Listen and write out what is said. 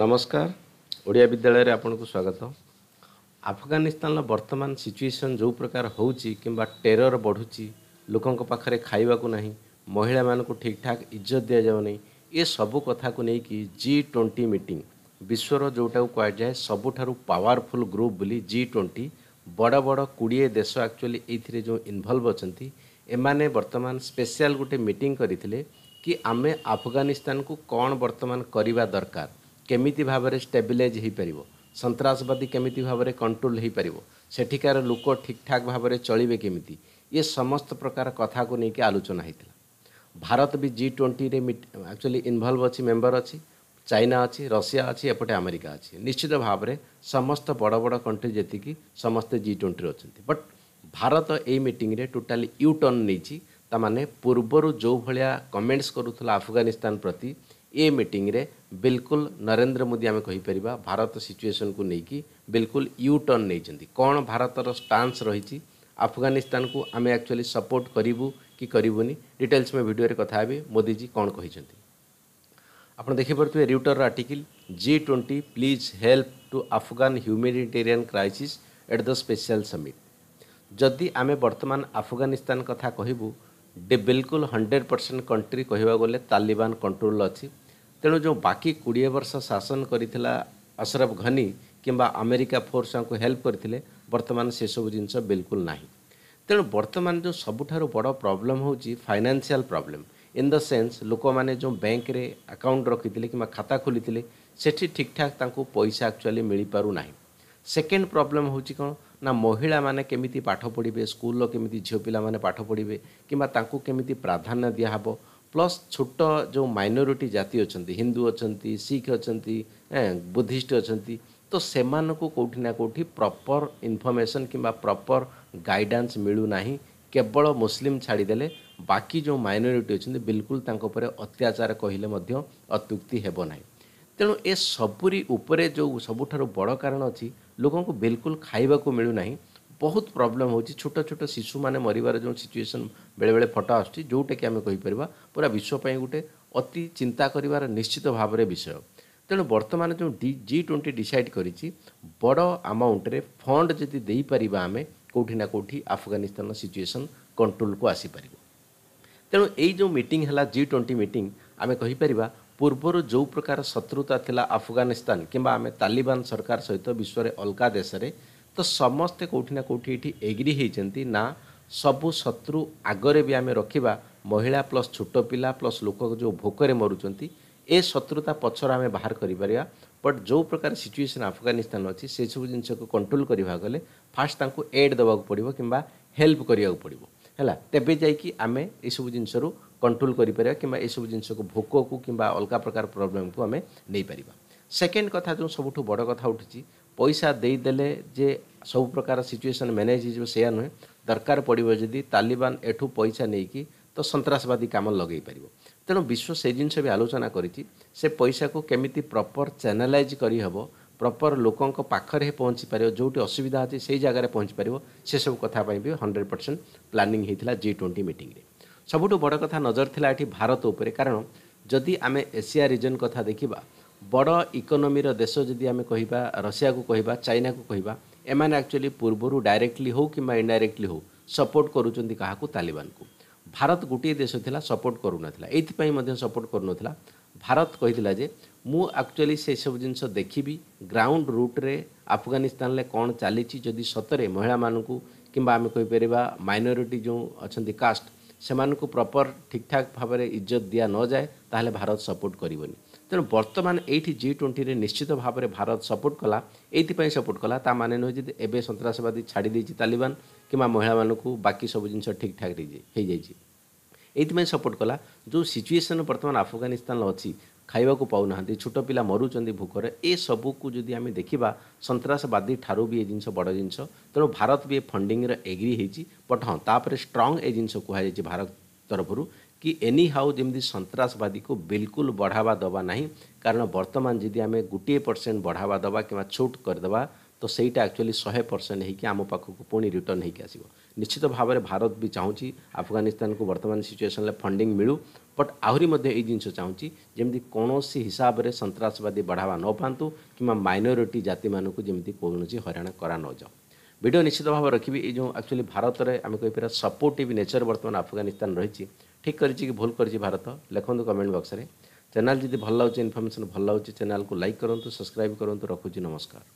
ନମସ୍କାର ଓଡ଼ିଆ ବିଦ୍ୟାଳୟରେ ଆପଣଙ୍କୁ ସ୍ୱାଗତ ଆଫଗାନିସ୍ତାନର ବର୍ତ୍ତମାନ ସିଚୁଏସନ୍ ଯେଉଁ ପ୍ରକାର ହେଉଛି କିମ୍ବା ଟେରର ବଢ଼ୁଛି ଲୋକଙ୍କ ପାଖରେ ଖାଇବାକୁ ନାହିଁ ମହିଳାମାନଙ୍କୁ ଠିକ୍ଠାକ୍ ଇଜ୍ଜତ ଦିଆଯାଉନି ଏସବୁ କଥାକୁ ନେଇକି ଜି ଟ୍ୱେଣ୍ଟି ମିଟିଂ ବିଶ୍ୱର ଯେଉଁଟାକୁ କୁହାଯାଏ ସବୁଠାରୁ ପାୱାରଫୁଲ୍ ଗ୍ରୁପ୍ ବୋଲି ଜି ଟ୍ୱେଣ୍ଟି ବଡ଼ ବଡ଼ କୋଡ଼ିଏ ଦେଶ ଆକ୍ଚୁଆଲି ଏଇଥିରେ ଯେଉଁ ଇନଭଲ୍ଭ ଅଛନ୍ତି ଏମାନେ ବର୍ତ୍ତମାନ ସ୍ପେଶିଆଲ୍ ଗୋଟେ ମିଟିଂ କରିଥିଲେ କି ଆମେ ଆଫଗାନିସ୍ତାନକୁ କ'ଣ ବର୍ତ୍ତମାନ କରିବା ଦରକାର କେମିତି ଭାବରେ ଷ୍ଟେବିଲାଇଜ୍ ହୋଇପାରିବ ସନ୍ତାସବାଦୀ କେମିତି ଭାବରେ କଣ୍ଟ୍ରୋଲ୍ ହୋଇପାରିବ ସେଠିକାର ଲୋକ ଠିକ୍ଠାକ୍ ଭାବରେ ଚଳିବେ କେମିତି ଏ ସମସ୍ତ ପ୍ରକାର କଥାକୁ ନେଇକି ଆଲୋଚନା ହୋଇଥିଲା ଭାରତ ବି ଜି ଟ୍ୱେଣ୍ଟିରେ ଆକ୍ଚୁଆଲି ଇନଭଲ୍ଭ ଅଛି ମେମ୍ବର ଅଛି ଚାଇନା ଅଛି ରଷିଆ ଅଛି ଏପଟେ ଆମେରିକା ଅଛି ନିଶ୍ଚିତ ଭାବରେ ସମସ୍ତ ବଡ଼ ବଡ଼ କଣ୍ଟ୍ରି ଯେତିକି ସମସ୍ତେ ଜି ଟ୍ୱେଣ୍ଟିରେ ଅଛନ୍ତି ବଟ୍ ଭାରତ ଏଇ ମିଟିଂରେ ଟୋଟାଲି ୟୁ ଟର୍ନ ନେଇଛି ତାମାନେ ପୂର୍ବରୁ ଯେଉଁ ଭଳିଆ କମେଣ୍ଟସ୍ କରୁଥିଲା ଆଫଗାନିସ୍ତାନ ପ୍ରତି ଏ ମିଟିଂରେ ବିଲକୁଲ ନରେନ୍ଦ୍ର ମୋଦି ଆମେ କହିପାରିବା ଭାରତ ସିଚୁଏସନ୍କୁ ନେଇକି ବିଲକୁଲ ୟୁ ଟର୍ନ ନେଇଛନ୍ତି କ'ଣ ଭାରତର ଷ୍ଟାନ୍ସ ରହିଛି ଆଫଗାନିସ୍ତାନକୁ ଆମେ ଆକ୍ଚୁଆଲି ସପୋର୍ଟ କରିବୁ କି କରିବୁନି ଡିଟେଲ୍ସ ମୁଁ ଭିଡ଼ିଓରେ କଥା ହେବି ମୋଦିଜୀ କ'ଣ କହିଛନ୍ତି ଆପଣ ଦେଖିପାରୁଥିବେ ରିଉଟର୍ର article G twenty please help to Afghan humanitarian crisis at the special summit ଯଦି ଆମେ ବର୍ତ୍ତମାନ ଆଫଗାନିସ୍ତାନ କଥା କହିବୁ ବିଲକୁଲ ହଣ୍ଡ୍ରେଡ଼ ପରସେଣ୍ଟ କଣ୍ଟ୍ରି କହିବାକୁ ଗଲେ ତାଲିବାନ କଣ୍ଟ୍ରୋଲ ଅଛି ତେଣୁ ଯେଉଁ ବାକି କୋଡ଼ିଏ ବର୍ଷ ଶାସନ କରିଥିଲା ଅସରଫ ଘନି କିମ୍ବା ଆମେରିକା ଫୋର୍ସ ତାଙ୍କୁ ହେଲ୍ପ କରିଥିଲେ ବର୍ତ୍ତମାନ ସେସବୁ ଜିନିଷ ବିଲକୁଲ ନାହିଁ ତେଣୁ ବର୍ତ୍ତମାନ ଯେଉଁ ସବୁଠାରୁ ବଡ଼ ପ୍ରୋବ୍ଲେମ୍ ହେଉଛି financial problem in the sense ଲୋକମାନେ ଯେଉଁ ବ୍ୟାଙ୍କରେ ଆକାଉଣ୍ଟ ରଖିଥିଲେ କିମ୍ବା ଖାତା ଖୋଲିଥିଲେ ସେଠି ଠିକ୍ଠାକ୍ ତାଙ୍କୁ ପଇସା ଆକ୍ଚୁଆଲି ମିଳିପାରୁନାହିଁ ସେକେଣ୍ଡ ପ୍ରୋବ୍ଲେମ୍ ହେଉଛି କ'ଣ ନା ମହିଳାମାନେ କେମିତି ପାଠ ପଢ଼ିବେ ସ୍କୁଲର କେମିତି ଝିଅ ପିଲାମାନେ ପାଠ ପଢ଼ିବେ କିମ୍ବା ତାଙ୍କୁ କେମିତି ପ୍ରାଧାନ୍ୟ ଦିଆହେବ ପ୍ଲସ୍ ଛୋଟ ଯେଉଁ ମାଇନୋରିଟି ଜାତି ଅଛନ୍ତି ହିନ୍ଦୁ ଅଛନ୍ତି ଶିଖ୍ ଅଛନ୍ତି ବୁଦ୍ଧିଷ୍ଟ ଅଛନ୍ତି ତ ସେମାନଙ୍କୁ କେଉଁଠି ନା କେଉଁଠି ପ୍ରପର୍ ଇନଫର୍ମେସନ୍ କିମ୍ବା ପ୍ରପର୍ ଗାଇଡ଼ାନ୍ସ ମିଳୁନାହିଁ କେବଳ ମୁସଲିମ୍ ଛାଡ଼ିଦେଲେ ବାକି ଯେଉଁ ମାଇନୋରିଟି ଅଛନ୍ତି ବିଲକୁଲ ତାଙ୍କ ଉପରେ ଅତ୍ୟାଚାର କହିଲେ ମଧ୍ୟ ଅତ୍ୟୁକ୍ତି ହେବ ନାହିଁ ତେଣୁ ଏ ସବୁରି ଉପରେ ଯେଉଁ ସବୁଠାରୁ ବଡ଼ କାରଣ ଅଛି ଲୋକଙ୍କୁ ବିଲକୁଲ ଖାଇବାକୁ ମିଳୁନାହିଁ ବହୁତ ପ୍ରୋବ୍ଲେମ୍ ହେଉଛି ଛୋଟ ଛୋଟ ଶିଶୁମାନେ ମରିବାର ଯେଉଁ ସିଚୁଏସନ୍ ବେଳେବେଳେ ଫଟୋ ଆସୁଛି ଯେଉଁଟାକି ଆମେ କହିପାରିବା ପୁରା ବିଶ୍ୱ ପାଇଁ ଗୋଟେ ଅତି ଚିନ୍ତା କରିବାର ନିଶ୍ଚିତ ଭାବରେ ବିଷୟ ତେଣୁ ବର୍ତ୍ତମାନ ଯେଉଁ ଡି ଜି ଟ୍ୱେଣ୍ଟି ଡିସାଇଡ୍ କରିଛି ବଡ଼ ଆମାଉଣ୍ଟରେ ଫଣ୍ଡ ଯଦି ଦେଇପାରିବା ଆମେ କେଉଁଠି ନା କେଉଁଠି ଆଫଗାନିସ୍ତାନ ସିଚୁଏସନ୍ କଣ୍ଟ୍ରୋଲକୁ ଆସିପାରିବ ତେଣୁ ଏଇ ଯେଉଁ ମିଟିଂ ହେଲା ଜି ଟ୍ୱେଣ୍ଟି ମିଟିଂ ଆମେ କହିପାରିବା ପୂର୍ବରୁ ଯେଉଁ ପ୍ରକାର ଶତ୍ରୁତା ଥିଲା ଆଫଗାନିସ୍ତାନ କିମ୍ବା ଆମେ ତାଲିବାନ ସରକାର ସହିତ ବିଶ୍ୱରେ ଅଲଗା ଦେଶରେ ତ ସମସ୍ତେ କେଉଁଠି ନା କେଉଁଠି ଏଇଠି ଏଗ୍ରି ହେଇଛନ୍ତି ନା ସବୁ ଶତ୍ରୁ ଆଗରେ ବି ଆମେ ରଖିବା ମହିଳା ପ୍ଲସ୍ ଛୋଟ ପିଲା ପ୍ଲସ୍ ଲୋକ ଯେଉଁ ଭୋକରେ ମରୁଛନ୍ତି ଏ ଶତ୍ରୁତା ପଛରେ ଆମେ ବାହାର କରିପାରିବା ବଟ୍ ଯେଉଁ ପ୍ରକାର ସିଚୁଏସନ୍ ଆଫଗାନିସ୍ତାନ ଅଛି ସେସବୁ ଜିନିଷକୁ କଣ୍ଟ୍ରୋଲ କରିବାକୁ ଗଲେ ଫାଷ୍ଟ ତାଙ୍କୁ ଏଡ୍ ଦେବାକୁ ପଡ଼ିବ କିମ୍ବା ହେଲ୍ପ କରିବାକୁ ପଡ଼ିବ ହେଲା ତେବେ ଯାଇକି ଆମେ ଏସବୁ ଜିନିଷରୁ କଣ୍ଟ୍ରୋଲ କରିପାରିବା କିମ୍ବା ଏସବୁ ଜିନିଷକୁ ଭୋକକୁ କିମ୍ବା ଅଲଗା ପ୍ରକାର ପ୍ରୋବ୍ଲେମ୍କୁ ଆମେ ନେଇପାରିବା ସେକେଣ୍ଡ କଥା ଯେଉଁ ସବୁଠୁ ବଡ଼ କଥା ଉଠୁଛି ପଇସା ଦେଇଦେଲେ ଯେ ସବୁ ପ୍ରକାର ସିଚୁଏସନ୍ ମ୍ୟାନେଜ୍ ହେଇଯିବ ସେୟା ନୁହେଁ ଦରକାର ପଡ଼ିବ ଯଦି ତାଲିବାନ ଏଠୁ ପଇସା ନେଇକି ତ ସନ୍ତାସବାଦୀ କାମ ଲଗାଇ ପାରିବ ତେଣୁ ବିଶ୍ୱ ସେ ଜିନିଷ ବି ଆଲୋଚନା କରିଛି ସେ ପଇସାକୁ କେମିତି ପ୍ରପର୍ ଚ୍ୟାନେଲାଇଜ୍ କରିହେବ ପ୍ରପର୍ ଲୋକଙ୍କ ପାଖରେ ପହଞ୍ଚି ପାରିବ ଯେଉଁଠି ଅସୁବିଧା ଅଛି ସେଇ ଜାଗାରେ ପହଞ୍ଚି ପାରିବ ସେସବୁ କଥା ପାଇଁ ବି ହଣ୍ଡ୍ରେଡ଼ ପରସେଣ୍ଟ ପ୍ଲାନିଂ ହେଇଥିଲା ଜି ଟ୍ୱେଣ୍ଟି ମିଟିଂରେ ସବୁଠୁ ବଡ଼ କଥା ନଜର ଥିଲା ଏଠି ଭାରତ ଉପରେ କାରଣ ଯଦି ଆମେ ଏସିଆ ରିଜନ୍ କଥା ଦେଖିବା ବଡ଼ ଇକୋନୋମିର ଦେଶ ଯଦି ଆମେ କହିବା ରଷିଆକୁ କହିବା ଚାଇନାକୁ କହିବା ଏମାନେ ଆକ୍ଚୁଆଲି ପୂର୍ବରୁ ଡାଇରେକ୍ଟଲି ହେଉ କିମ୍ବା ଇଣ୍ଡାଇରେକ୍ଟଲି ହେଉ ସପୋର୍ଟ କରୁଛନ୍ତି କାହାକୁ ତାଲିବାନକୁ ଭାରତ ଗୋଟିଏ ଦେଶ ଥିଲା ସପୋର୍ଟ କରୁନଥିଲା ଏଇଥିପାଇଁ ମଧ୍ୟ ସପୋର୍ଟ କରୁନଥିଲା ଭାରତ କହିଥିଲା ଯେ ମୁଁ ଆକ୍ଚୁଆଲି ସେସବୁ ଜିନିଷ ଦେଖିବି ଗ୍ରାଉଣ୍ଡ ରୁଟ୍ରେ ଆଫଗାନିସ୍ତାନରେ କ'ଣ ଚାଲିଛି ଯଦି ସତରେ ମହିଳାମାନଙ୍କୁ କିମ୍ବା ଆମେ କହିପାରିବା ମାଇନୋରିଟି ଯେଉଁ ଅଛନ୍ତି କାଷ୍ଟ ସେମାନଙ୍କୁ ପ୍ରପର୍ ଠିକ୍ଠାକ୍ ଭାବରେ ଇଜ୍ଜତ ଦିଆ ନଯାଏ ତାହେଲେ ଭାରତ ସପୋର୍ଟ କରିବନି ତେଣୁ ବର୍ତ୍ତମାନ ଏଇଠି ଜି ଟ୍ୱେଣ୍ଟିରେ ନିଶ୍ଚିତ ଭାବରେ ଭାରତ ସପୋର୍ଟ କଲା ଏଇଥିପାଇଁ ସପୋର୍ଟ କଲା ତା ମାନେ ନୁହେଁ ଯେ ଏବେ ସନ୍ତାସବାଦୀ ଛାଡ଼ି ଦେଇଛି ତାଲିବାନ କିମ୍ବା ମହିଳାମାନଙ୍କୁ ବାକି ସବୁ ଜିନିଷ ଠିକ୍ଠାକ୍ ହେଇଯାଇଛି ଏଇଥିପାଇଁ ସପୋର୍ଟ କଲା ଯେଉଁ ସିଚୁଏସନ୍ ବର୍ତ୍ତମାନ ଆଫଗାନିସ୍ତାନର ଅଛି ଖାଇବାକୁ ପାଉନାହାନ୍ତି ଛୋଟ ପିଲା ମରୁଛନ୍ତି ଭୋକରେ ଏସବୁକୁ ଯଦି ଆମେ ଦେଖିବା ସନ୍ତାସବାଦୀ ଠାରୁ ବି ଏ ଜିନିଷ ବଡ଼ ଜିନିଷ ତେଣୁ ଭାରତ ବି ଏ ଫଣ୍ଡିଙ୍ଗର ଏଗ୍ରି ହେଇଛି ବଟ୍ ହଁ ତାପରେ ଷ୍ଟ୍ରଙ୍ଗ୍ ଏ ଜିନିଷ କୁହାଯାଇଛି ଭାରତ ତରଫରୁ कि एनी हाउ जमी सन्सवादी को बिल्कुल बढ़ावा दबा ना कारण बर्तमान जी आम गोटे परसेंट बढ़ावा दवा कि छोट करदे तो सहीटा एक्चुअली शहे परसेंट होम पाखक पुणी रिटर्न होस निश्चित भाव में भारत भी चाहूँगी आफगानिस्तान को बर्तमान सिचुएसन फंडिंग मिलू बट आहरी जिनस चाहूँगी जमी कौन हिसाब से सन्सवादी बढ़ावा न पातु कि माइनोरीटी जाति मानक जमी कौन हईराण करा न जाऊ भिड निश्चित भाव रखी ये जो एक्चुअली भारत में आम कहीपर सपोर्टिव नेचर बर्तमान आफगानिस्तान रही ଠିକ୍ କରିଛି କି ଭୁଲ କରିଛି ଭାରତ ଲେଖନ୍ତୁ କମେଣ୍ଟ ବକ୍ସରେ ଚ୍ୟାନେଲ୍ ଯଦି ଭଲ ଲାଗୁଛି ଇନଫର୍ମେସନ୍ ଭଲ ଲାଗୁଛି ଚ୍ୟାନେଲ୍କୁ ଲାଇକ୍ କରନ୍ତୁ ସବସ୍କ୍ରାଇବ୍ କରନ୍ତୁ ରଖୁଛି ନମସ୍କାର